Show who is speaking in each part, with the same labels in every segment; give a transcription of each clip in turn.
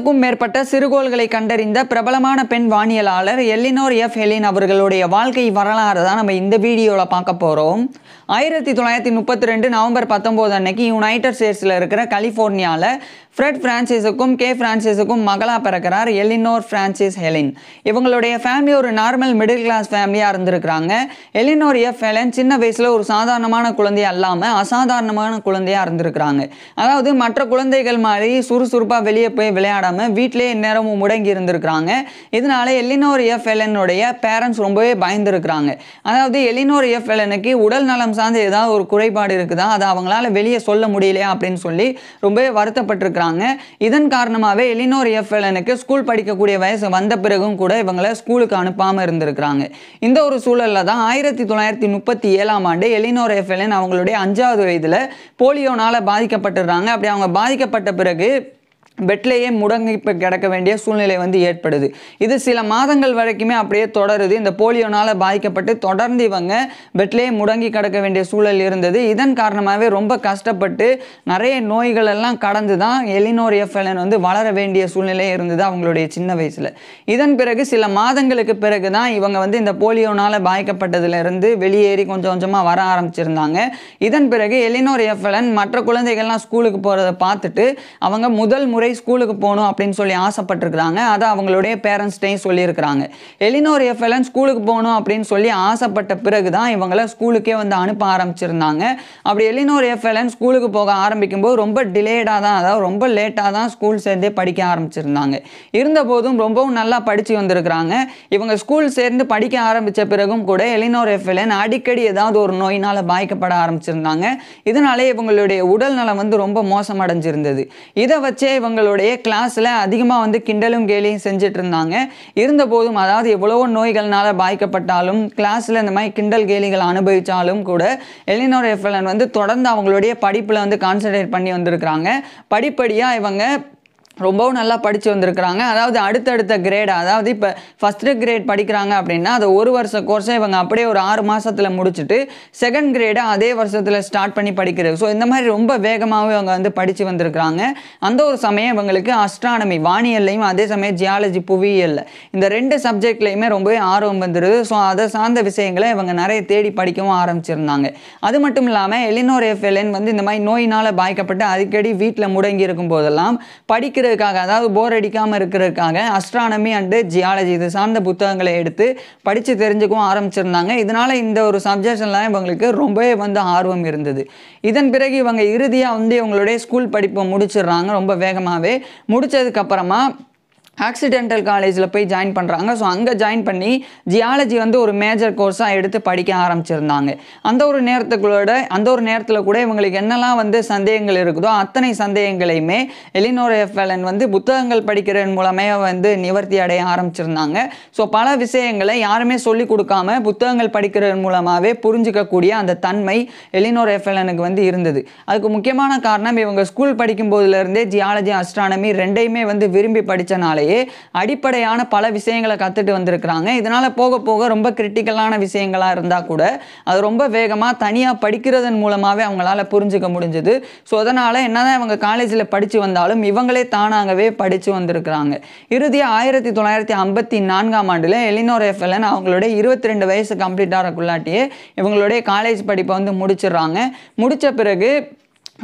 Speaker 1: ஆயிரத்துக்கும் மேற்பட்ட சிறுகோள்களை கண்டறிந்த பிரபலமான பெண் வானியலாளர் எல்லினோர் எஃப் ஹெலின் அவர்களுடைய வாழ்க்கை வரலாறு தான் நம்ம இந்த வீடியோவில் பார்க்க போகிறோம் ஆயிரத்தி தொள்ளாயிரத்தி முப்பத்தி ரெண்டு நவம்பர் பத்தொம்போது அன்னைக்கு யுனைடெட் ஸ்டேட்ஸில் இருக்கிற கலிஃபோர்னியாவில் ஃப்ரெட் ஃப்ரான்சிஸுக்கும் கே ஃப்ரான்சிஸுக்கும் மகளாக பிறக்கிறார் எலினோர் ஃப்ரான்சிஸ் ஹெலின் இவங்களுடைய ஃபேமிலி ஒரு நார்மல் மிடில் கிளாஸ் ஃபேமிலியாக இருந்திருக்கிறாங்க எலினோர் எஃப் ஹெலன் சின்ன வயசில் ஒரு சாதாரணமான குழந்தை இல்லாமல் அசாதாரணமான குழந்தையாக இருந்திருக்கிறாங்க அதாவது மற்ற குழந்தைகள் மாதிரி சுறுசுறுப்பாக வெளியே போய் விளையாடாமல் வீட்டிலே நேரமும் முடங்கி இருந்திருக்கிறாங்க இதனால எலினோர் எஃப் ஹெலனுடைய பேரண்ட்ஸ் ரொம்பவே பயந்துருக்கிறாங்க அதாவது எலினோர் எஃப் ஹெலனுக்கு உடல் நலம் சார்ந்த ஏதாவது ஒரு குறைபாடு இருக்குதா அதை அவங்களால வெளியே சொல்ல முடியலையா அப்படின்னு சொல்லி ரொம்பவே வருத்தப்பட்டிருக்கிறாங்க விட்டாங்க இதன் காரணமாகவே எலினோர் எஃப்எல்எனுக்கு ஸ்கூல் படிக்கக்கூடிய வயசு வந்த பிறகும் கூட இவங்களை ஸ்கூலுக்கு அனுப்பாமல் இருந்திருக்கிறாங்க இந்த ஒரு சூழலில் தான் ஆயிரத்தி தொள்ளாயிரத்தி முப்பத்தி ஏழாம் ஆண்டு எலினோர் எஃப்எல்என் அவங்களுடைய அஞ்சாவது வயதில் போலியோனால் பாதிக்கப்பட்டுடுறாங்க அப்படி அவங்க பாதிக்கப்பட்ட பிறகு பெட்லேயே முடங்கி இப்போ கிடக்க வேண்டிய சூழ்நிலை வந்து ஏற்படுது இது சில மாதங்கள் வரைக்குமே அப்படியே தொடருது இந்த போலியோனால் பாதிக்கப்பட்டு தொடர்ந்து இவங்க பெட்லேயே முடங்கி கிடக்க வேண்டிய சூழல் இருந்தது இதன் காரணமாகவே ரொம்ப கஷ்டப்பட்டு நிறைய நோய்கள் எல்லாம் கடந்து தான் எலினோர் எஃப்எல்என் வந்து வளர வேண்டிய சூழ்நிலை இருந்தது அவங்களுடைய சின்ன வயசில் இதன் பிறகு சில மாதங்களுக்கு பிறகு தான் இவங்க வந்து இந்த போலியோனால் பாதிக்கப்பட்டதுலேருந்து வெளியேறி கொஞ்சம் கொஞ்சமாக வர ஆரம்பிச்சிருந்தாங்க இதன் பிறகு எலினோர் எஃப்எல்என் மற்ற குழந்தைகள்லாம் ஸ்கூலுக்கு போகிறத பார்த்துட்டு அவங்க முதல் முறை முறை ஸ்கூலுக்கு போகணும் அப்படின்னு சொல்லி ஆசைப்பட்டிருக்கிறாங்க அதை அவங்களுடைய பேரண்ட்ஸ்டையும் சொல்லியிருக்கிறாங்க எலினோர் எஃப்எல்என் ஸ்கூலுக்கு போகணும் அப்படின்னு சொல்லி ஆசைப்பட்ட பிறகு தான் இவங்களை ஸ்கூலுக்கே வந்து அனுப்ப ஆரம்பிச்சிருந்தாங்க அப்படி எலினோர் எஃப்எல்என் ஸ்கூலுக்கு போக ஆரம்பிக்கும்போது ரொம்ப டிலேடாக தான் அதாவது ரொம்ப லேட்டாக தான் ஸ்கூல் சேர்ந்தே படிக்க ஆரம்பிச்சிருந்தாங்க இருந்தபோதும் ரொம்பவும் நல்லா படித்து வந்திருக்கிறாங்க இவங்க ஸ்கூல் சேர்ந்து படிக்க ஆரம்பித்த பிறகும் கூட எலினோர் எஃப்எல்என் அடிக்கடி ஏதாவது ஒரு நோயினால் பாதிக்கப்பட ஆரம்பிச்சிருந்தாங்க இதனாலே இவங்களுடைய உடல் நலம் வந்து ரொம்ப மோசமடைஞ்சிருந்தது இதை வச்சே இவங்க மாணவர்களுடைய கிளாஸில் அதிகமாக வந்து கிண்டலும் கேலியும் செஞ்சுட்டு இருந்தாங்க இருந்தபோதும் அதாவது எவ்வளவோ நோய்கள்னால் பாதிக்கப்பட்டாலும் கிளாஸில் இந்த மாதிரி கிண்டல் கேலிகள் அனுபவித்தாலும் கூட எலினோர் எஃப்எல்என் வந்து தொடர்ந்து அவங்களுடைய படிப்பில் வந்து கான்சன்ட்ரேட் பண்ணி வந்திருக்கிறாங்க படிப்படியாக இவங்க ரொம்பவும் நல்லா படித்து வந்திருக்கிறாங்க அதாவது அடுத்தடுத்த கிரேட் அதாவது இப்போ ஃபஸ்ட்டு கிரேட் படிக்கிறாங்க அப்படின்னா அது ஒரு வருஷ கோர்ஸை இவங்க அப்படியே ஒரு ஆறு மாதத்தில் முடிச்சுட்டு செகண்ட் கிரேடை அதே வருஷத்தில் ஸ்டார்ட் பண்ணி படிக்கிறது ஸோ இந்த மாதிரி ரொம்ப வேகமாகவே அவங்க வந்து படித்து வந்திருக்கிறாங்க அந்த ஒரு சமயம் இவங்களுக்கு அஸ்ட்ரானமி வானியல்லையும் அதே சமயம் ஜியாலஜி புவியியல் இந்த ரெண்டு சப்ஜெக்ட்லேயுமே ரொம்பவே ஆர்வம் வந்துடுது ஸோ அதை சார்ந்த விஷயங்களை இவங்க நிறைய தேடி படிக்கவும் ஆரம்பிச்சிருந்தாங்க அது மட்டும் இல்லாமல் எலினோர் எஃப்எல்என் வந்து இந்த மாதிரி நோயினால் பாதிக்கப்பட்டு அடிக்கடி வீட்டில் முடங்கி இருக்கும் போதெல்லாம் படிக்கிற இருக்கிறதுக்காக அதாவது போர் அடிக்காமல் இருக்கிறதுக்காக அஸ்ட்ரானமி அண்டு ஜியாலஜி இது சார்ந்த புத்தகங்களை எடுத்து படித்து தெரிஞ்சுக்கவும் ஆரம்பிச்சிருந்தாங்க இதனால் இந்த ஒரு சப்ஜெக்ட்ஸ்லாம் இவங்களுக்கு ரொம்பவே வந்து ஆர்வம் இருந்தது இதன் பிறகு இவங்க இறுதியாக வந்து இவங்களுடைய ஸ்கூல் படிப்பை முடிச்சிடுறாங்க ரொம்ப வேகமாகவே முடித்ததுக்கப்புறமா ஆக்சிடென்டல் காலேஜில் போய் ஜாயின் பண்ணுறாங்க ஸோ அங்கே ஜாயின் பண்ணி ஜியாலஜி வந்து ஒரு மேஜர் கோர்ஸாக எடுத்து படிக்க ஆரம்பிச்சிருந்தாங்க அந்த ஒரு நேரத்துக்குள்ளோட அந்த ஒரு நேரத்தில் கூட இவங்களுக்கு என்னெல்லாம் வந்து சந்தேகங்கள் இருக்குதோ அத்தனை சந்தேகங்களையுமே எலினோர் எஃப்எல்என் வந்து புத்தகங்கள் படிக்கிறதன் மூலமே வந்து நிவர்த்தி அடைய ஆரம்பிச்சிருந்தாங்க ஸோ பல விஷயங்களை யாருமே சொல்லிக் கொடுக்காம புத்தகங்கள் படிக்கிறதன் மூலமாகவே புரிஞ்சிக்கக்கூடிய அந்த தன்மை எலினோர் எஃப்எல்எனுக்கு வந்து இருந்தது அதுக்கு முக்கியமான காரணம் இவங்க ஸ்கூல் படிக்கும் போதுலேருந்தே ஜியாலஜி அஸ்ட்ரானமி ரெண்டையுமே வந்து விரும்பி படித்தனாலே வயசுலேயே அடிப்படையான பல விஷயங்களை கற்றுட்டு வந்திருக்கிறாங்க இதனால் போக போக ரொம்ப கிரிட்டிக்கலான விஷயங்களாக இருந்தால் கூட அது ரொம்ப வேகமாக தனியாக படிக்கிறதன் மூலமாகவே அவங்களால புரிஞ்சுக்க முடிஞ்சுது ஸோ அதனால் தான் இவங்க காலேஜில் படித்து வந்தாலும் இவங்களே தானாகவே படித்து வந்திருக்கிறாங்க இறுதியாக ஆயிரத்தி தொள்ளாயிரத்தி ஐம்பத்தி நான்காம் ஆண்டில் எலினோர் எஃப்எல்என் அவங்களுடைய இருபத்தி ரெண்டு வயசு கம்ப்ளீட் ஆகிறக்குள்ளாட்டியே இவங்களுடைய காலேஜ் படிப்பை வந்து முடிச்சிடுறாங்க முடித்த பிறகு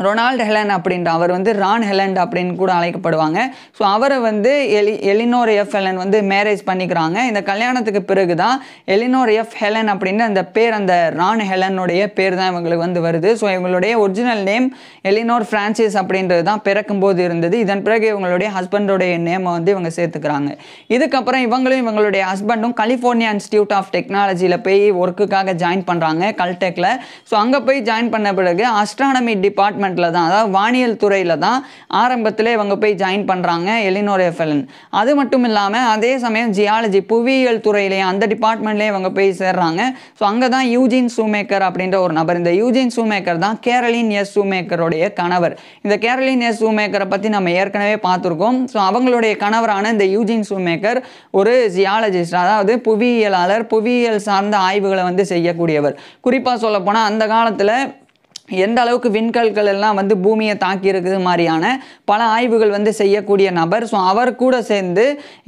Speaker 1: ரொனால்டு ஹெலன் அப்படின்ற அவர் வந்து ரான் ஹெலண்ட் அப்படின்னு கூட அழைக்கப்படுவாங்க ஸோ அவரை வந்து எலி எலினோர் எஃப் ஹெலன் வந்து மேரேஜ் பண்ணிக்கிறாங்க இந்த கல்யாணத்துக்கு பிறகு தான் எலினோர் எஃப் ஹெலன் அப்படின்னு அந்த பேர் அந்த ரான் ஹெலனுடைய பேர் தான் இவங்களுக்கு வந்து வருது ஸோ இவங்களுடைய ஒரிஜினல் நேம் எலினோர் ஃப்ரான்சிஸ் அப்படின்றது தான் பிறக்கும்போது இருந்தது இதன் பிறகு இவங்களுடைய ஹஸ்பண்டோடைய நேமை வந்து இவங்க சேர்த்துக்கிறாங்க இதுக்கப்புறம் இவங்களும் இவங்களுடைய ஹஸ்பண்டும் கலிஃபோர்னியா இன்ஸ்டியூட் ஆஃப் டெக்னாலஜியில் போய் ஒர்க்குக்காக ஜாயின் பண்ணுறாங்க கல்டெக்கில் ஸோ அங்கே போய் ஜாயின் பண்ண பிறகு அஸ்ட்ரானமி டிபார்ட்மெண்ட் டிபார்ட்மெண்ட்டில் தான் அதாவது வானியல் துறையில் தான் ஆரம்பத்தில் இவங்க போய் ஜாயின் பண்ணுறாங்க எலினோர் எஃப்எல்என் அது மட்டும் இல்லாமல் அதே சமயம் ஜியாலஜி புவியியல் துறையிலேயே அந்த டிபார்ட்மெண்ட்லேயே இவங்க போய் சேர்றாங்க ஸோ அங்கே தான் யூஜின் சூமேக்கர் அப்படின்ற ஒரு நபர் இந்த யூஜின் சூமேக்கர் தான் கேரளின் எஸ் சூமேக்கருடைய கணவர் இந்த கேரளின் எஸ் சூமேக்கரை பற்றி நம்ம ஏற்கனவே பார்த்துருக்கோம் ஸோ அவங்களுடைய கணவரான இந்த யூஜின் சூமேக்கர் ஒரு ஜியாலஜிஸ்ட் அதாவது புவியியலாளர் புவியியல் சார்ந்த ஆய்வுகளை வந்து செய்யக்கூடியவர் குறிப்பாக சொல்லப்போனால் அந்த காலத்தில் எந்த அளவுக்கு விண்கல்கள் எல்லாம் வந்து பூமியை தாக்கி இருக்குது மாதிரியான பல ஆய்வுகள் வந்து செய்யக்கூடிய நபர் ஸோ அவர் கூட சேர்ந்து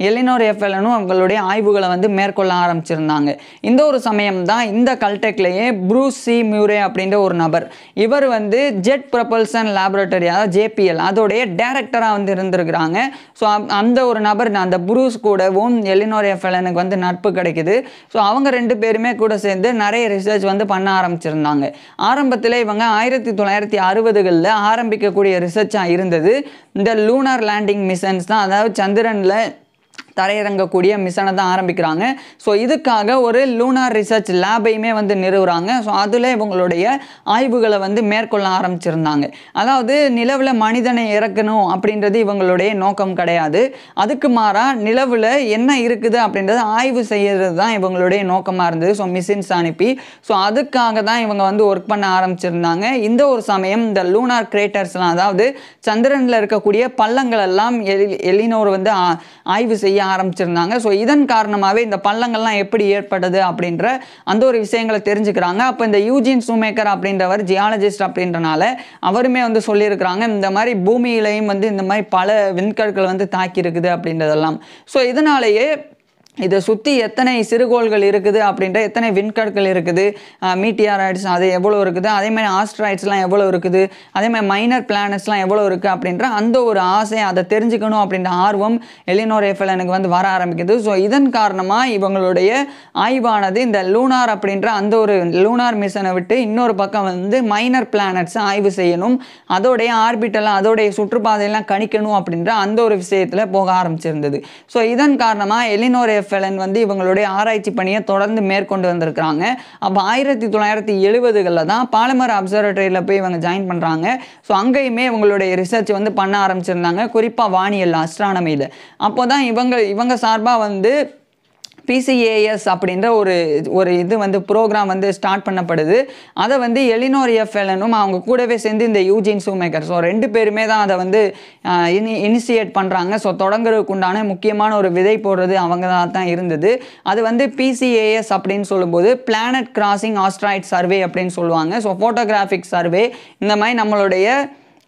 Speaker 1: எலினோர் எஃப்எல்னும் அவங்களுடைய ஆய்வுகளை வந்து மேற்கொள்ள ஆரம்பிச்சிருந்தாங்க இந்த ஒரு சமயம் தான் இந்த கல்டெக்லேயே ப்ரூஸ் சி மியூரே அப்படின்ற ஒரு நபர் இவர் வந்து ஜெட் ப்ரப்பல்சன் லேபரட்டரி அதாவது ஜேபிஎல் அதோடைய டேரக்டராக வந்து இருந்திருக்கிறாங்க ஸோ அந்த ஒரு நபர் அந்த புரூஸ் கூடவும் எலினோர் எஃப்எலனுக்கு வந்து நட்பு கிடைக்குது ஸோ அவங்க ரெண்டு பேருமே கூட சேர்ந்து நிறைய ரிசர்ச் வந்து பண்ண ஆரம்பிச்சிருந்தாங்க ஆரம்பத்தில் இவங்க ஆயிரத்தி தொள்ளாயிரத்தி அறுபதுகளில் ஆரம்பிக்கக்கூடிய ரிசர்ச்சாக இருந்தது இந்த லூனார் லேண்டிங் மிஷன்ஸ் தான் அதாவது சந்திரனில் தரையிறங்கக்கூடிய மிஷனை தான் ஆரம்பிக்கிறாங்க ஸோ இதுக்காக ஒரு லூனார் ரிசர்ச் லேபையுமே வந்து நிறுவுறாங்க ஸோ அதில் இவங்களுடைய ஆய்வுகளை வந்து மேற்கொள்ள ஆரம்பிச்சிருந்தாங்க அதாவது நிலவில் மனிதனை இறக்கணும் அப்படின்றது இவங்களுடைய நோக்கம் கிடையாது அதுக்கு மாறாக நிலவில் என்ன இருக்குது அப்படின்றத ஆய்வு செய்கிறது தான் இவங்களுடைய நோக்கமாக இருந்தது ஸோ மிஷின்ஸ் அனுப்பி ஸோ அதுக்காக தான் இவங்க வந்து ஒர்க் பண்ண ஆரம்பிச்சிருந்தாங்க இந்த ஒரு சமயம் இந்த லூனார் கிரேட்டர்ஸ்லாம் அதாவது சந்திரனில் இருக்கக்கூடிய பள்ளங்கள் எல்லாம் எலினோர் வந்து ஆய்வு செய்ய ஆரம்பிச்சிருந்தாங்க ஸோ இதன் காரணமாகவே இந்த பள்ளங்கள்லாம் எப்படி ஏற்பட்டது அப்படின்ற அந்த ஒரு விஷயங்களை தெரிஞ்சுக்கிறாங்க அப்போ இந்த யூஜின் சூமேக்கர் அப்படின்றவர் ஜியாலஜிஸ்ட் அப்படின்றனால அவருமே வந்து சொல்லியிருக்கிறாங்க இந்த மாதிரி பூமியிலையும் வந்து இந்த மாதிரி பல விண்கற்கள் வந்து தாக்கியிருக்குது அப்படின்றதெல்லாம் ஸோ இதனாலேயே இதை சுற்றி எத்தனை சிறுகோள்கள் இருக்குது அப்படின்ற எத்தனை விண்கற்கள் இருக்குது மீட்டியாராய்ட்ஸ் அது எவ்வளோ இருக்குது அதே மாதிரி ஆஸ்ட்ராய்ட்ஸ்லாம் எவ்வளோ இருக்குது அதே மாதிரி மைனர் பிளானட்ஸ்லாம் எவ்வளோ இருக்குது அப்படின்ற அந்த ஒரு ஆசை அதை தெரிஞ்சுக்கணும் அப்படின்ற ஆர்வம் எலினோர் ஏஃபல் எனக்கு வந்து வர ஆரம்பிக்குது ஸோ இதன் காரணமாக இவங்களுடைய ஆய்வானது இந்த லூனார் அப்படின்ற அந்த ஒரு லூனார் மிஷனை விட்டு இன்னொரு பக்கம் வந்து மைனர் பிளானட்ஸை ஆய்வு செய்யணும் அதோடைய ஆர்பிட்டெல்லாம் அதோடைய சுற்றுப்பாதையெல்லாம் கணிக்கணும் அப்படின்ற அந்த ஒரு விஷயத்தில் போக ஆரம்பிச்சிருந்தது ஸோ இதன் காரணமாக எலினோர் எஃப் எஃப்எல்என் வந்து இவங்களுடைய ஆராய்ச்சி பணியை தொடர்ந்து மேற்கொண்டு வந்திருக்கிறாங்க அப்போ ஆயிரத்தி தொள்ளாயிரத்தி எழுபதுகளில் தான் பாலமர் அப்சர்வேட்டரியில் போய் இவங்க ஜாயின் பண்ணுறாங்க ஸோ அங்கேயுமே இவங்களுடைய ரிசர்ச் வந்து பண்ண ஆரம்பிச்சிருந்தாங்க குறிப்பாக வானியல் அஸ்ட்ரானமியில் அப்போ தான் இவங்க இவங்க சார்பாக வந்து பிசிஏஎஸ் அப்படின்ற ஒரு ஒரு இது வந்து ப்ரோக்ராம் வந்து ஸ்டார்ட் பண்ணப்படுது அதை வந்து எலினோர் எலனும் அவங்க கூடவே சேர்ந்து இந்த யூஜின் சூமேக்கர் ஸோ ரெண்டு பேருமே தான் அதை வந்து இனி இனிஷியேட் பண்ணுறாங்க ஸோ தொடங்குறதுக்கு உண்டான முக்கியமான ஒரு விதை போடுறது அவங்க தான் தான் இருந்தது அது வந்து பிசிஏஎஸ் அப்படின்னு சொல்லும்போது பிளானட் கிராசிங் ஆஸ்ட்ராய்ட் சர்வே அப்படின்னு சொல்லுவாங்க ஸோ ஃபோட்டோகிராஃபிக் சர்வே இந்த மாதிரி நம்மளுடைய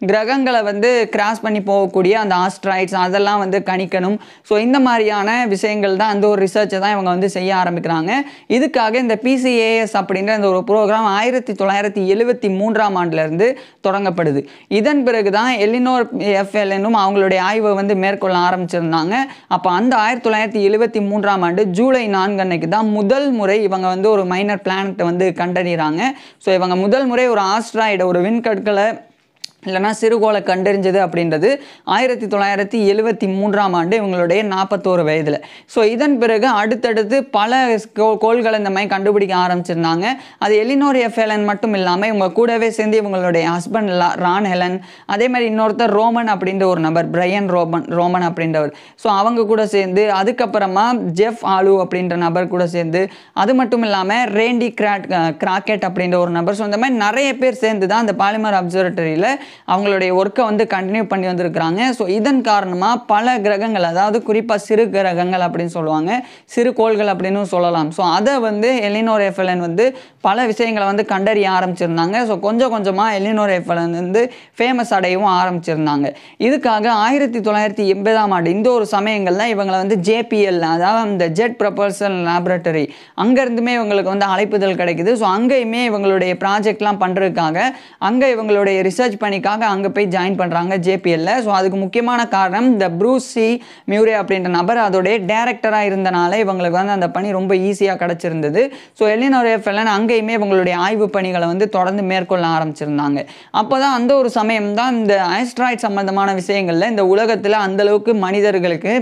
Speaker 1: கிரகங்களை வந்து கிராஸ் பண்ணி போகக்கூடிய அந்த ஆஸ்ட்ராய்ட்ஸ் அதெல்லாம் வந்து கணிக்கணும் ஸோ இந்த மாதிரியான விஷயங்கள் தான் அந்த ஒரு ரிசர்ச்சை தான் இவங்க வந்து செய்ய ஆரம்பிக்கிறாங்க இதுக்காக இந்த பிசிஏஎஸ் அப்படின்ற இந்த ஒரு ப்ரோக்ராம் ஆயிரத்தி தொள்ளாயிரத்தி எழுபத்தி மூன்றாம் ஆண்டுலேருந்து தொடங்கப்படுது இதன் பிறகு தான் எலினோர் எஃப்எல்என்னும் அவங்களுடைய ஆய்வை வந்து மேற்கொள்ள ஆரம்பிச்சிருந்தாங்க அப்போ அந்த ஆயிரத்தி தொள்ளாயிரத்தி எழுபத்தி மூன்றாம் ஆண்டு ஜூலை நான்கு அன்னைக்கு தான் முதல் முறை இவங்க வந்து ஒரு மைனர் பிளானட்டை வந்து கண்டறிகிறாங்க ஸோ இவங்க முதல் முறை ஒரு ஆஸ்ட்ராய்டு ஒரு விண்கற்களை இல்லைனா சிறுகோளை கண்டறிஞ்சது அப்படின்றது ஆயிரத்தி தொள்ளாயிரத்தி எழுவத்தி மூன்றாம் ஆண்டு இவங்களுடைய நாற்பத்தோரு வயதில் ஸோ இதன் பிறகு அடுத்தடுத்து பல கோள்களை இந்த மாதிரி கண்டுபிடிக்க ஆரம்பிச்சிருந்தாங்க அது எலினோர் எஃப் ஹெலன் மட்டும் இல்லாமல் இவங்க கூடவே சேர்ந்து இவங்களுடைய ஹஸ்பண்ட் லா ரான் ஹெலன் அதே மாதிரி இன்னொருத்தர் ரோமன் அப்படின்ற ஒரு நபர் பிரையன் ரோமன் ரோமன் அப்படின்றவர் ஸோ அவங்க கூட சேர்ந்து அதுக்கப்புறமா ஜெஃப் ஆலு அப்படின்ற நபர் கூட சேர்ந்து அது மட்டும் இல்லாமல் ரேண்டி கிராட் கிராக்கெட் அப்படின்ற ஒரு நபர் ஸோ இந்த மாதிரி நிறைய பேர் சேர்ந்து தான் அந்த பாலிமர் அப்சர்வட்டரியில் அவங்களுடைய ஒர்க்கை வந்து கண்டினியூ பண்ணி வந்திருக்கிறாங்க ஸோ இதன் காரணமாக பல கிரகங்கள் அதாவது குறிப்பாக சிறு கிரகங்கள் அப்படின்னு சொல்லுவாங்க சிறு கோள்கள் அப்படின்னு சொல்லலாம் ஸோ அதை வந்து எலினோர் எஃப்எல்என் வந்து பல விஷயங்களை வந்து கண்டறிய ஆரம்பிச்சிருந்தாங்க ஸோ கொஞ்சம் கொஞ்சமாக எலினோர் எஃப்எல்என் வந்து ஃபேமஸ் அடையவும் ஆரம்பிச்சிருந்தாங்க இதுக்காக ஆயிரத்தி தொள்ளாயிரத்தி எண்பதாம் ஆண்டு இந்த ஒரு சமயங்களில் இவங்களை வந்து ஜேபிஎல் அதாவது அந்த ஜெட் ப்ரப்பல்சன் லேபரட்டரி அங்கேருந்துமே இவங்களுக்கு வந்து அழைப்புதல் கிடைக்குது ஸோ அங்கேயுமே இவங்களுடைய ப்ராஜெக்ட்லாம் பண்ணுறதுக்காக அங்கே இவங்களுடைய ரிசர்ச் பண்ணி கம்பெனிக்காக அங்கே போய் ஜாயின் பண்ணுறாங்க ஜேபிஎல்ல ஸோ அதுக்கு முக்கியமான காரணம் இந்த ப்ரூசி மியூரே அப்படின்ற நபர் அதோடைய டேரக்டராக இருந்தனால இவங்களுக்கு வந்து அந்த பணி ரொம்ப ஈஸியாக கிடச்சிருந்தது ஸோ எலினோரே ஃபெல்லன் அங்கேயுமே இவங்களுடைய ஆய்வு பணிகளை வந்து தொடர்ந்து மேற்கொள்ள ஆரம்பிச்சிருந்தாங்க அப்போ தான் அந்த ஒரு சமயம் தான் இந்த ஆஸ்ட்ராய்ட் சம்மந்தமான விஷயங்களில் இந்த உலகத்தில் அந்தளவுக்கு மனிதர்களுக்கு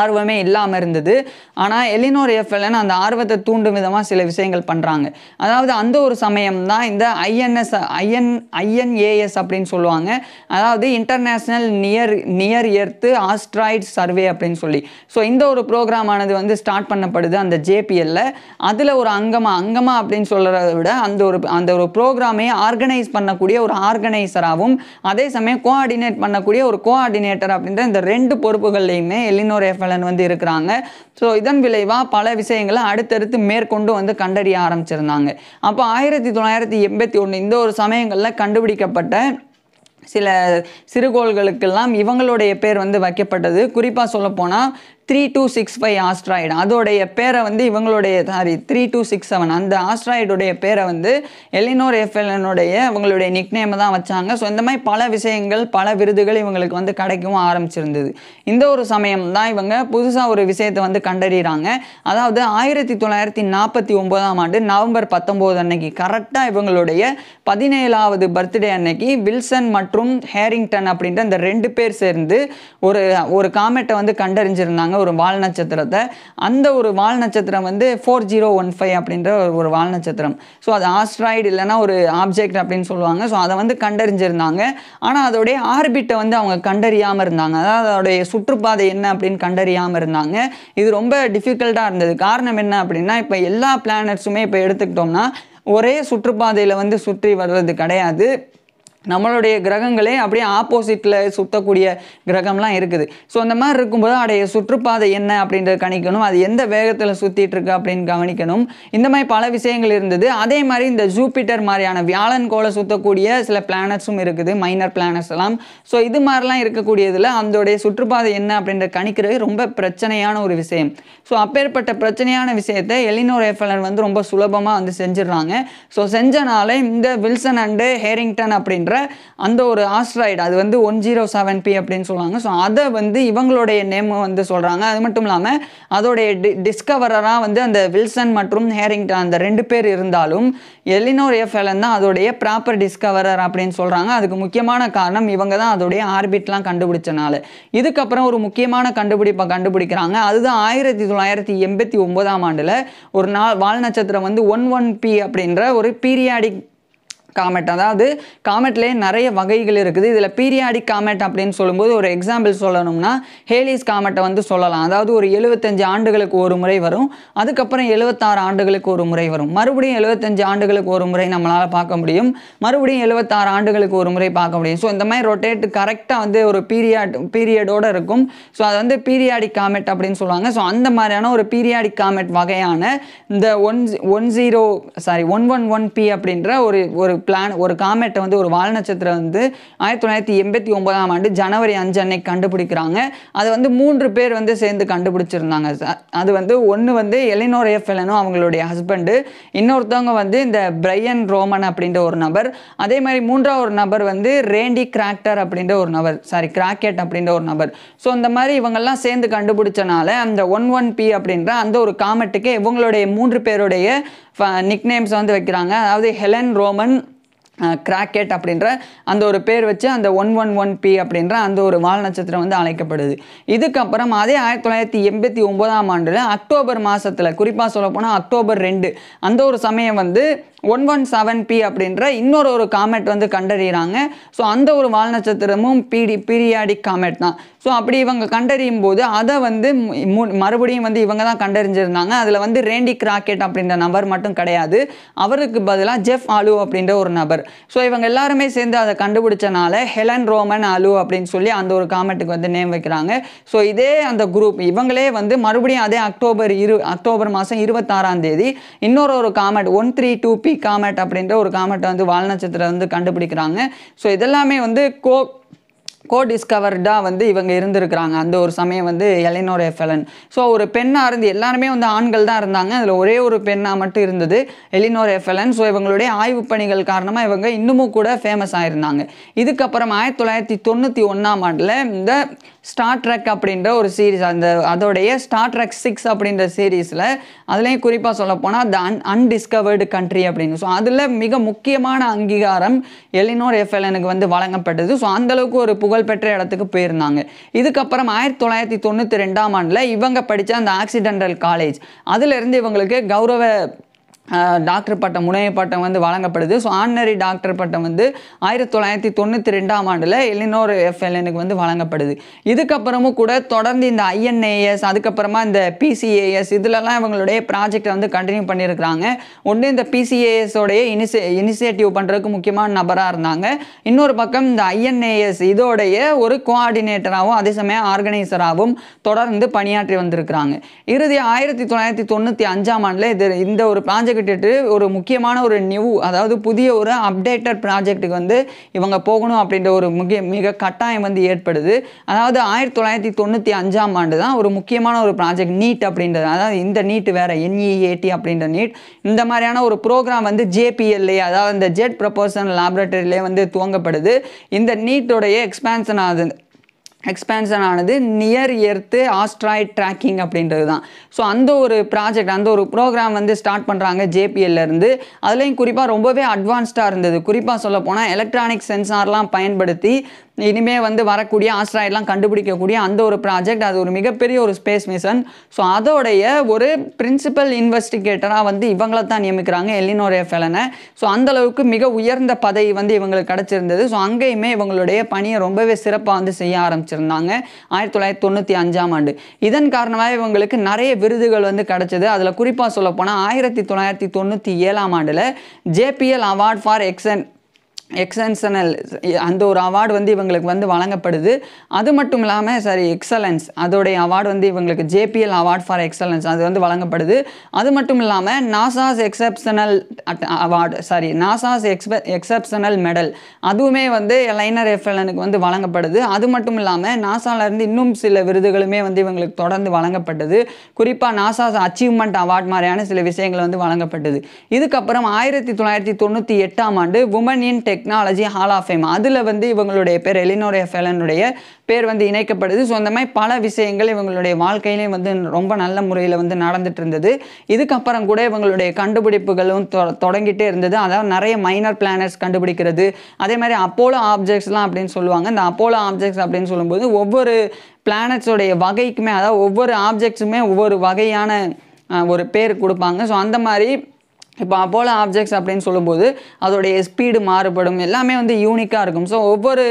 Speaker 1: ஆர்வமே இல்லாமல் இருந்தது ஆனால் எலினோர் எஃப்எல்என் அந்த ஆர்வத்தை தூண்டும் விதமாக சில விஷயங்கள் பண்ணுறாங்க அதாவது அந்த ஒரு சமயம் தான் இந்த ஐஎன்எஸ் ஐஎன் ஐஎன்ஏஎஸ் அப்படின்னு சொல்லுவாங்க அதாவது international near near earth asteroid survey அப்படின்னு சொல்லி ஸோ இந்த ஒரு ப்ரோக்ராம் ஆனது வந்து ஸ்டார்ட் பண்ணப்படுது அந்த ஜேபிஎல்ல அதில் ஒரு அங்கமாக அங்கமாக அப்படின்னு சொல்கிறத விட அந்த ஒரு அந்த ஒரு ப்ரோக்ராமே ஆர்கனைஸ் பண்ணக்கூடிய ஒரு ஆர்கனைசராகவும் அதே சமயம் கோஆர்டினேட் பண்ணக்கூடிய ஒரு கோஆர்டினேட்டர் அப்படின்ற இந்த ரெண்டு பொறுப்புகள்லையுமே எலினோர் பலன் வந்து இருக்கிறாங்க ஸோ இதன் விளைவாக பல விஷயங்களை அடுத்தடுத்து மேற்கொண்டு வந்து கண்டறிய ஆரம்பிச்சிருந்தாங்க அப்போ ஆயிரத்தி தொள்ளாயிரத்தி எண்பத்தி ஒன்று இந்த ஒரு சமயங்களில் கண்டுபிடிக்கப்பட்ட சில சிறுகோள்களுக்கெல்லாம் இவங்களுடைய பேர் வந்து வைக்கப்பட்டது குறிப்பாக சொல்லப்போனால் three two six five asteroid அதோடைய பேரை வந்து இவங்களுடைய sorry three two six seven அந்த ஆஸ்ட்ராய்டுடைய பேரை வந்து எலினோர் எஃப்எல்என்னுடைய இவங்களுடைய நிக்நேமை தான் வச்சாங்க ஸோ இந்த மாதிரி பல விஷயங்கள் பல விருதுகள் இவங்களுக்கு வந்து கிடைக்கவும் ஆரம்பிச்சிருந்தது இந்த ஒரு சமயம் தான் இவங்க புதுசாக ஒரு விஷயத்தை வந்து கண்டறிகிறாங்க அதாவது ஆயிரத்தி தொள்ளாயிரத்தி நாற்பத்தி ஒம்போதாம் ஆண்டு நவம்பர் பத்தொம்போது அன்னைக்கு கரெக்டாக இவங்களுடைய பதினேழாவது பர்த்டே அன்னைக்கு வில்சன் மற்றும் ஹேரிங்டன் அப்படின்ற அந்த ரெண்டு பேர் சேர்ந்து ஒரு ஒரு காமெட்டை வந்து கண்டறிஞ்சிருந்தாங்க ஒரு வால் நட்சத்திரத்தை அந்த ஒரு வால் நட்சத்திரம் வந்து ஃபோர் ஜீரோ ஒன் ஃபைவ் அப்படின்ற ஒரு வால் நட்சத்திரம் ஸோ அது ஆஸ்ட்ராய்டு இல்லைனா ஒரு ஆப்ஜெக்ட் அப்படின்னு சொல்லுவாங்க ஸோ அதை வந்து கண்டறிஞ்சிருந்தாங்க ஆனால் அதோடைய ஆர்பிட்டை வந்து அவங்க கண்டறியாமல் இருந்தாங்க அதாவது அதோடைய சுற்றுப்பாதை என்ன அப்படின்னு கண்டறியாமல் இருந்தாங்க இது ரொம்ப டிஃபிகல்ட்டாக இருந்தது காரணம் என்ன அப்படின்னா இப்போ எல்லா பிளானட்ஸுமே இப்போ எடுத்துக்கிட்டோம்னா ஒரே சுற்றுப்பாதையில் வந்து சுற்றி வர்றது கிடையாது நம்மளுடைய கிரகங்களே அப்படியே ஆப்போசிட்டில் சுற்றக்கூடிய கிரகம்லாம் இருக்குது ஸோ அந்த மாதிரி இருக்கும்போது அடைய சுற்றுப்பாதை என்ன அப்படின்றத கணிக்கணும் அது எந்த வேகத்தில் சுற்றிட்டு இருக்கு அப்படின்னு கவனிக்கணும் இந்த மாதிரி பல விஷயங்கள் இருந்தது அதே மாதிரி இந்த ஜூபிட்டர் மாதிரியான வியாழன் கோலை சுற்றக்கூடிய சில பிளானட்ஸும் இருக்குது மைனர் பிளானட்ஸ் எல்லாம் ஸோ இது மாதிரிலாம் இருக்கக்கூடியதில் அதோடைய சுற்றுப்பாதை என்ன அப்படின்ற கணிக்கிறது ரொம்ப பிரச்சனையான ஒரு விஷயம் ஸோ அப்பேற்பட்ட பிரச்சனையான விஷயத்தை எலினோர் ஏஃபலன் வந்து ரொம்ப சுலபமாக வந்து செஞ்சிடுறாங்க ஸோ செஞ்சனாலே இந்த வில்சன் அண்டு ஹேரிங்டன் அப்படின்ற அப்படின்ற அந்த ஒரு ஆஸ்ட்ராய்டு அது வந்து ஒன் ஜீரோ செவன் பி அப்படின்னு சொல்லுவாங்க ஸோ அதை வந்து இவங்களுடைய நேம் வந்து சொல்கிறாங்க அது மட்டும் இல்லாமல் அதோடைய டி டிஸ்கவரராக வந்து அந்த வில்சன் மற்றும் ஹேரிங்டன் அந்த ரெண்டு பேர் இருந்தாலும் எலினோர் எஃப் எலன் தான் அதோடைய ப்ராப்பர் டிஸ்கவரர் அப்படின்னு சொல்கிறாங்க அதுக்கு முக்கியமான காரணம் இவங்க தான் அதோடைய ஆர்பிட்லாம் கண்டுபிடிச்சனால இதுக்கப்புறம் ஒரு முக்கியமான கண்டுபிடிப்பை கண்டுபிடிக்கிறாங்க அதுதான் ஆயிரத்தி தொள்ளாயிரத்தி எண்பத்தி ஒன்பதாம் ஆண்டில் ஒரு நாள் வால் நட்சத்திரம் வந்து ஒன் ஒன் பி அப்படின்ற ஒரு பீரியாடிக் காமெட் அதாவது காமெட்லேயே நிறைய வகைகள் இருக்குது இதில் பீரியாடிக் காமெட் அப்படின்னு சொல்லும்போது ஒரு எக்ஸாம்பிள் சொல்லணும்னா ஹேலிஸ் காமெட்டை வந்து சொல்லலாம் அதாவது ஒரு எழுபத்தஞ்சு ஆண்டுகளுக்கு ஒரு முறை வரும் அதுக்கப்புறம் எழுபத்தாறு ஆண்டுகளுக்கு ஒரு முறை வரும் மறுபடியும் எழுபத்தஞ்சு ஆண்டுகளுக்கு ஒரு முறை நம்மளால் பார்க்க முடியும் மறுபடியும் எழுபத்தாறு ஆண்டுகளுக்கு ஒரு முறை பார்க்க முடியும் ஸோ இந்த மாதிரி ரொட்டேட் கரெக்டாக வந்து ஒரு பீரியாட் பீரியடோடு இருக்கும் ஸோ அது வந்து பீரியாடிக் காமெட் அப்படின்னு சொல்லுவாங்க ஸோ அந்த மாதிரியான ஒரு பீரியாடிக் காமெட் வகையான இந்த one one zero sorry one one one P அப்படின்ற ஒரு ஒரு பிளான் ஒரு காமெட்டை வந்து ஒரு வால் நட்சத்திரம் வந்து ஆயிரத்தி தொள்ளாயிரத்தி எண்பத்தி ஒன்பதாம் ஆண்டு ஜனவரி அஞ்சு அன்னைக்கு கண்டுபிடிக்கிறாங்க அது வந்து மூன்று பேர் வந்து சேர்ந்து கண்டுபிடிச்சிருந்தாங்க அது வந்து ஒன்று வந்து எலினோர் எஃப் எலனும் அவங்களுடைய ஹஸ்பண்டு இன்னொருத்தவங்க வந்து இந்த பிரையன் ரோமன் அப்படின்ற ஒரு நபர் அதே மாதிரி மூன்றாவது ஒரு நபர் வந்து ரேண்டி கிராக்டர் அப்படின்ற ஒரு நபர் சாரி கிராக்கெட் அப்படின்ற ஒரு நபர் ஸோ இந்த மாதிரி இவங்கெல்லாம் சேர்ந்து கண்டுபிடிச்சனால அந்த ஒன் ஒன் பி அப்படின்ற அந்த ஒரு காமெட்டுக்கு இவங்களுடைய மூன்று பேருடைய நிக்நேம்ஸ் வந்து வைக்கிறாங்க அதாவது ஹெலன் ரோமன் கிராக்கெட் அப்படின்ற அந்த ஒரு பேர் வச்சு அந்த ஒன் ஒன் ஒன் பி அப்படின்ற அந்த ஒரு வால் நட்சத்திரம் வந்து அழைக்கப்படுது இதுக்கப்புறம் அதே ஆயிரத்தி தொள்ளாயிரத்தி எண்பத்தி ஒம்போதாம் ஆண்டில் அக்டோபர் மாதத்தில் குறிப்பாக போனால் அக்டோபர் ரெண்டு அந்த ஒரு சமயம் வந்து ஒன் ஒன் செவன் பி அப்படின்ற இன்னொரு ஒரு காமெட் வந்து கண்டறிகிறாங்க ஸோ அந்த ஒரு வால் நட்சத்திரமும் பீடி பீரியாடிக் காமெட் தான் ஸோ அப்படி இவங்க கண்டறியும் போது அதை வந்து மறுபடியும் வந்து இவங்க தான் கண்டறிஞ்சிருந்தாங்க அதில் வந்து ரேண்டி கிராக்கெட் அப்படின்ற நபர் மட்டும் கிடையாது அவருக்கு பதிலாக ஜெஃப் அலு அப்படின்ற ஒரு நபர் ஸோ இவங்க எல்லாருமே சேர்ந்து அதை கண்டுபிடிச்சனால ஹெலன் ரோமன் அலு அப்படின்னு சொல்லி அந்த ஒரு காமெட்டுக்கு வந்து நேம் வைக்கிறாங்க ஸோ இதே அந்த குரூப் இவங்களே வந்து மறுபடியும் அதே அக்டோபர் இரு அக்டோபர் மாதம் இருபத்தாறாம் தேதி இன்னொரு ஒரு comet one three two P happy comet அப்படின்ற ஒரு காமெட்டை வந்து வால் நட்சத்திரம் வந்து கண்டுபிடிக்கிறாங்க ஸோ இதெல்லாமே வந்து கோ கோ டிஸ்கவர்டாக வந்து இவங்க இருந்திருக்கிறாங்க அந்த ஒரு சமயம் வந்து எலைனோட எஃபலன் ஸோ ஒரு பெண்ணாக இருந்து எல்லாருமே வந்து ஆண்கள் தான் இருந்தாங்க அதில் ஒரே ஒரு பெண்ணாக மட்டும் இருந்தது எலினோர் எஃபலன் ஸோ இவங்களுடைய ஆய்வு பணிகள் காரணமாக இவங்க இன்னமும் கூட ஃபேமஸ் ஆயிருந்தாங்க இதுக்கப்புறம் ஆயிரத்தி தொள்ளாயிரத்தி தொண்ணூற்றி ஒன்றாம் ஆண்டில் இந்த ஸ்டார் ட்ரக் அப்படின்ற ஒரு சீரீஸ் அந்த அதோடைய ஸ்டார் ட்ரெக் சிக்ஸ் அப்படின்ற சீரீஸில் அதுலேயும் குறிப்பாக சொல்லப்போனால் த அன் அன்டிஸ்கவர்டு கண்ட்ரி அப்படின்னு ஸோ அதில் மிக முக்கியமான அங்கீகாரம் எலினோர் எஃப்எல்எனுக்கு வந்து வழங்கப்பட்டது ஸோ அந்தளவுக்கு ஒரு புகழ்பெற்ற இடத்துக்கு போயிருந்தாங்க இதுக்கப்புறம் ஆயிரத்தி தொள்ளாயிரத்தி தொண்ணூற்றி ரெண்டாம் ஆண்டில் இவங்க படித்த அந்த ஆக்சிடென்டல் காலேஜ் அதிலிருந்து இவங்களுக்கு கௌரவ டாக்டர் பட்டம் முனைய பட்டம் வந்து வழங்கப்படுது ஸோ ஆனரி டாக்டர் பட்டம் வந்து ஆயிரத்தி தொள்ளாயிரத்தி தொண்ணூற்றி ரெண்டாம் ஆண்டில் எலினோர் எஃப்எல்எனுக்கு வந்து வழங்கப்படுது இதுக்கப்புறமும் கூட தொடர்ந்து இந்த ஐஎன்ஏஎஸ் அதுக்கப்புறமா இந்த பிசிஏஎஸ் இதிலலாம் இவங்களுடைய ப்ராஜெக்டை வந்து கண்டினியூ பண்ணியிருக்கிறாங்க ஒன்று இந்த பிசிஏஎஸோடைய இனிஷி இனிஷியேட்டிவ் பண்ணுறதுக்கு முக்கியமான நபராக இருந்தாங்க இன்னொரு பக்கம் இந்த ஐஎன்ஏஎஸ் இதோடைய ஒரு கோஆர்டினேட்டராகவும் அதே சமயம் ஆர்கனைசராகவும் தொடர்ந்து பணியாற்றி வந்திருக்கிறாங்க இறுதி ஆயிரத்தி தொள்ளாயிரத்தி தொண்ணூற்றி அஞ்சாம் ஆண்டில் இது இந்த ஒரு ப்ராஜெக்ட் ப்ராஜெக்ட் ஒரு முக்கியமான ஒரு நியூ அதாவது புதிய ஒரு அப்டேட்டட் ப்ராஜெக்ட்டுக்கு வந்து இவங்க போகணும் அப்படின்ற ஒரு முக்கிய மிக கட்டாயம் வந்து ஏற்படுது அதாவது ஆயிரத்தி தொள்ளாயிரத்தி தொண்ணூற்றி அஞ்சாம் ஆண்டு தான் ஒரு முக்கியமான ஒரு ப்ராஜெக்ட் நீட் அப்படின்றது அதாவது இந்த நீட் வேறு என்இஏடி அப்படின்ற நீட் இந்த மாதிரியான ஒரு ப்ரோக்ராம் வந்து ஜேபிஎல்ஏ அதாவது இந்த ஜெட் ப்ரொபோஷனல் லேபரேட்டரியிலே வந்து துவங்கப்படுது இந்த நீட்டோடைய எக்ஸ்பேன்ஷன் ஆகுது எக்ஸ்பேன்ஷன் ஆனது நியர் எர்த்து ஆஸ்ட்ராய்ட் ட்ராக்கிங் அப்படின்றது தான் ஸோ அந்த ஒரு ப்ராஜெக்ட் அந்த ஒரு ப்ரோக்ராம் வந்து ஸ்டார்ட் பண்ணுறாங்க ஜேபிஎல்லேருந்து அதுலேயும் குறிப்பாக ரொம்பவே அட்வான்ஸ்டாக இருந்தது குறிப்பாக சொல்ல போனால் எலக்ட்ரானிக் சென்சார்லாம் பயன்படுத்தி இனிமே வந்து வரக்கூடிய ஆஸ்ட்ராய்டெலாம் கண்டுபிடிக்கக்கூடிய அந்த ஒரு ப்ராஜெக்ட் அது ஒரு மிகப்பெரிய ஒரு ஸ்பேஸ் மிஷன் ஸோ அதோடைய ஒரு பிரின்சிபல் இன்வெஸ்டிகேட்டராக வந்து இவங்களை தான் நியமிக்கிறாங்க எல்லினோரே ஃபெலனை ஸோ அந்தளவுக்கு மிக உயர்ந்த பதவி வந்து இவங்களுக்கு கிடச்சிருந்தது ஸோ அங்கேயுமே இவங்களுடைய பணியை ரொம்பவே சிறப்பாக வந்து செய்ய ஆரம்பிச்சிருந்தாங்க ஆயிரத்தி தொள்ளாயிரத்தி தொண்ணூற்றி அஞ்சாம் ஆண்டு இதன் காரணமாக இவங்களுக்கு நிறைய விருதுகள் வந்து கிடச்சிது அதில் குறிப்பாக சொல்லப்போனால் ஆயிரத்தி தொள்ளாயிரத்தி தொண்ணூற்றி ஏழாம் ஆண்டில் ஜேபிஎல் அவார்ட் ஃபார் எக்ஸன் எக்ஸன்சனல் அந்த ஒரு அவார்டு வந்து இவங்களுக்கு வந்து வழங்கப்படுது அது மட்டும் இல்லாமல் சாரி எக்ஸலன்ஸ் அதோடைய அவார்டு வந்து இவங்களுக்கு ஜேபிஎல் அவார்ட் ஃபார் எக்ஸலன்ஸ் அது வந்து வழங்கப்படுது அது மட்டும் இல்லாமல் NASA's exceptional award sorry NASA's எக்ஸ்ப எக்ஸப்ஷனல் மெடல் அதுவுமே வந்து லைனர் எஃப்எல்எனுக்கு வந்து வழங்கப்படுது அது மட்டும் இல்லாமல் நாசாலேருந்து இன்னும் சில விருதுகளுமே வந்து இவங்களுக்கு தொடர்ந்து வழங்கப்பட்டது குறிப்பாக நாசாஸ் அச்சீவ்மெண்ட் அவார்ட் மாதிரியான சில விஷயங்கள் வந்து வழங்கப்பட்டது இதுக்கப்புறம் ஆயிரத்தி தொள்ளாயிரத்தி தொண்ணூற்றி எட்டாம் ஆண்டு women in tech technology hall of fame அதில் வந்து இவங்களுடைய பேர் எலினோரிய ஃபெலனுடைய பேர் வந்து இணைக்கப்படுது ஸோ அந்த மாதிரி பல விஷயங்கள் இவங்களுடைய வாழ்க்கையிலையும் வந்து ரொம்ப நல்ல முறையில் வந்து நடந்துட்டு இருந்தது இதுக்கப்புறம் கூட இவங்களுடைய கண்டுபிடிப்புகளும் தொடங்கிட்டே இருந்தது அதாவது நிறைய மைனர் பிளானட்ஸ் கண்டுபிடிக்கிறது அதே மாதிரி அப்போலோ ஆப்ஜெக்ட்ஸ்லாம் அப்படின்னு சொல்லுவாங்க இந்த அப்போலோ ஆப்ஜெக்ட்ஸ் அப்படின்னு சொல்லும்போது ஒவ்வொரு பிளானட்ஸோடைய வகைக்குமே அதாவது ஒவ்வொரு ஆப்ஜெக்ட்ஸுமே ஒவ்வொரு வகையான ஒரு பேர் கொடுப்பாங்க ஸோ அந்த மாதிரி இப்போ அப்போலோ ஆப்ஜெக்ட்ஸ் அப்படின்னு சொல்லும்போது அதோடைய ஸ்பீடு மாறுபடும் எல்லாமே வந்து யூனிக்காக இருக்கும் ஸோ ஒவ்வொரு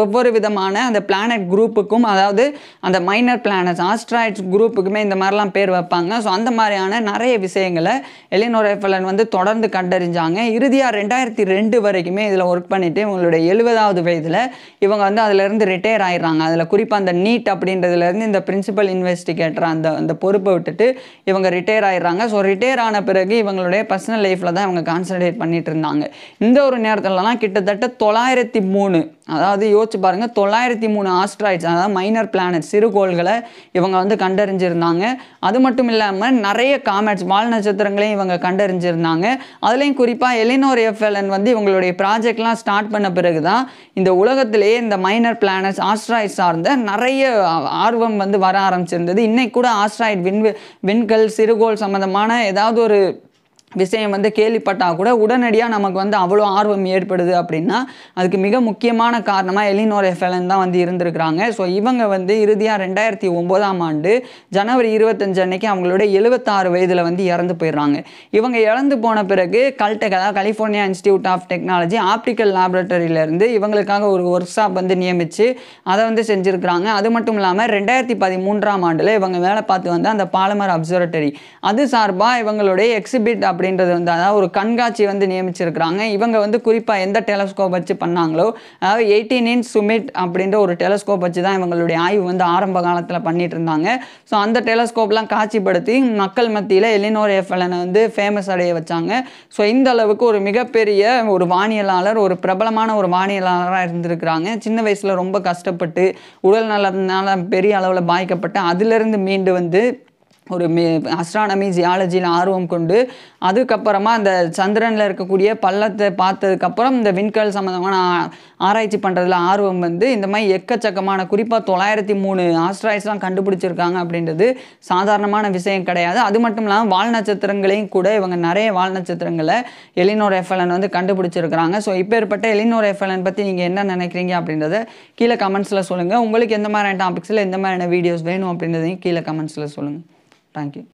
Speaker 1: ஒவ்வொரு விதமான அந்த பிளானட் குரூப்புக்கும் அதாவது அந்த மைனர் பிளானட்ஸ் ஆஸ்ட்ராய்ட்ஸ் குரூப்புக்குமே இந்த மாதிரிலாம் பேர் வைப்பாங்க ஸோ அந்த மாதிரியான நிறைய விஷயங்களை எலினோரேஃபலன் வந்து தொடர்ந்து கண்டறிஞ்சாங்க இறுதியாக ரெண்டாயிரத்தி ரெண்டு வரைக்குமே இதில் ஒர்க் பண்ணிவிட்டு இவங்களுடைய எழுபதாவது வயதில் இவங்க வந்து அதிலேருந்து ரிட்டையர் ஆயிடுறாங்க அதில் குறிப்பாக அந்த நீட் அப்படின்றதுலேருந்து இந்த பிரின்சிபல் இன்வெஸ்டிகேட்டர் அந்த அந்த பொறுப்பை விட்டுட்டு இவங்க ரிட்டையர் ஆயிடுறாங்க ஸோ ரிட்டையர் ஆன பிறகு இவங்களுடைய பர்சனல் லைஃப்பில் தான் அவங்க கான்சன்ட்ரேட் பண்ணிகிட்டு இருந்தாங்க இந்த ஒரு நேரத்துலலாம் கிட்டத்தட்ட தொள்ளாயிரத்தி மூணு அதாவது யோசிச்சு பாருங்கள் தொள்ளாயிரத்தி மூணு ஆஸ்ட்ராய்ட்ஸ் அதாவது மைனர் பிளானட் சிறுகோள்களை இவங்க வந்து கண்டறிஞ்சிருந்தாங்க அது மட்டும் இல்லாமல் நிறைய காமெட்ஸ் வால் நட்சத்திரங்களையும் இவங்க கண்டறிஞ்சிருந்தாங்க அதுலேயும் குறிப்பாக எலினோர் எஃப்எல்என் வந்து இவங்களுடைய ப்ராஜெக்ட்லாம் ஸ்டார்ட் பண்ண பிறகு தான் இந்த உலகத்திலேயே இந்த மைனர் பிளானட்ஸ் ஆஸ்ட்ராய்ட் சார்ந்த நிறைய ஆர்வம் வந்து வர ஆரம்பிச்சிருந்தது இன்னைக்கு கூட ஆஸ்ட்ராய்ட் விண் விண்கல் சிறுகோள் சம்மந்தமான ஏதாவது ஒரு விஷயம் வந்து கேள்விப்பட்டால் கூட உடனடியாக நமக்கு வந்து அவ்வளோ ஆர்வம் ஏற்படுது அப்படின்னா அதுக்கு மிக முக்கியமான காரணமாக எலினோர் எஃபலன் தான் வந்து இருந்திருக்கிறாங்க ஸோ இவங்க வந்து இறுதியாக ரெண்டாயிரத்தி ஒம்போதாம் ஆண்டு ஜனவரி இருபத்தஞ்சு அன்னைக்கு அவங்களோட எழுபத்தாறு வயதில் வந்து இறந்து போயிடுறாங்க இவங்க இறந்து போன பிறகு கல்டெக் அதாவது California institute of technology optical லேபரட்டரியிலேருந்து இவங்களுக்காக ஒரு ஒர்க் ஷாப் வந்து நியமித்து அதை வந்து செஞ்சுருக்கிறாங்க அது மட்டும் இல்லாமல் ரெண்டாயிரத்தி பதிமூன்றாம் ஆண்டில் இவங்க வேலை பார்த்து வந்து அந்த பாலமர் அப்சர்வட்டரி அது சார்பாக இவங்களுடைய எக்ஸிபிட் அப்படி அப்படின்றது வந்து அதாவது ஒரு கண்காட்சி வந்து நியமிச்சிருக்கிறாங்க இவங்க வந்து குறிப்பாக எந்த டெலஸ்கோப் வச்சு பண்ணாங்களோ அதாவது எயிட்டீன் இன்ச் சுமிட் அப்படின்ற ஒரு டெலஸ்கோப் வச்சு தான் இவங்களுடைய ஆய்வு வந்து ஆரம்ப காலத்தில் பண்ணிட்டு இருந்தாங்க ஸோ அந்த டெலஸ்கோப்லாம் காட்சிப்படுத்தி மக்கள் மத்தியில் எலினோர் எஃப்எலனை வந்து ஃபேமஸ் அடைய வச்சாங்க ஸோ இந்த அளவுக்கு ஒரு மிகப்பெரிய ஒரு வானியலாளர் ஒரு பிரபலமான ஒரு வானியலாளராக இருந்திருக்கிறாங்க சின்ன வயசில் ரொம்ப கஷ்டப்பட்டு உடல் நலத்தினால பெரிய அளவில் பாதிக்கப்பட்டு அதிலிருந்து மீண்டு வந்து ஒரு மே அஸ்ட்ரானமி ஜியாலஜியில் ஆர்வம் கொண்டு அதுக்கப்புறமா அந்த சந்திரனில் இருக்கக்கூடிய பள்ளத்தை பார்த்ததுக்கப்புறம் இந்த விண்கல் சம்மந்தமான ஆராய்ச்சி பண்ணுறதுல ஆர்வம் வந்து இந்த மாதிரி எக்கச்சக்கமான குறிப்பாக தொள்ளாயிரத்தி மூணு ஆஸ்ட்ராய்ஸ்லாம் கண்டுபிடிச்சிருக்காங்க அப்படின்றது சாதாரணமான விஷயம் கிடையாது அது மட்டும் இல்லாமல் வால் நட்சத்திரங்களையும் கூட இவங்க நிறைய வால் நட்சத்திரங்களை எலினோர் எஃபலன் வந்து கண்டுபிடிச்சிருக்கிறாங்க ஸோ இப்போ ஏற்பட்ட எலினோர் எஃபலன் பற்றி நீங்கள் என்ன நினைக்கிறீங்க அப்படின்றத கீழே கமெண்ட்ஸில் சொல்லுங்கள் உங்களுக்கு எந்த மாதிரியான டாபிக்ஸில் எந்த மாதிரியான வீடியோஸ் வேணும் அப்படின்றதையும் கீழே கமெண்ட்ஸில் சொல்லுங்கள் థ్యాంక్ యూ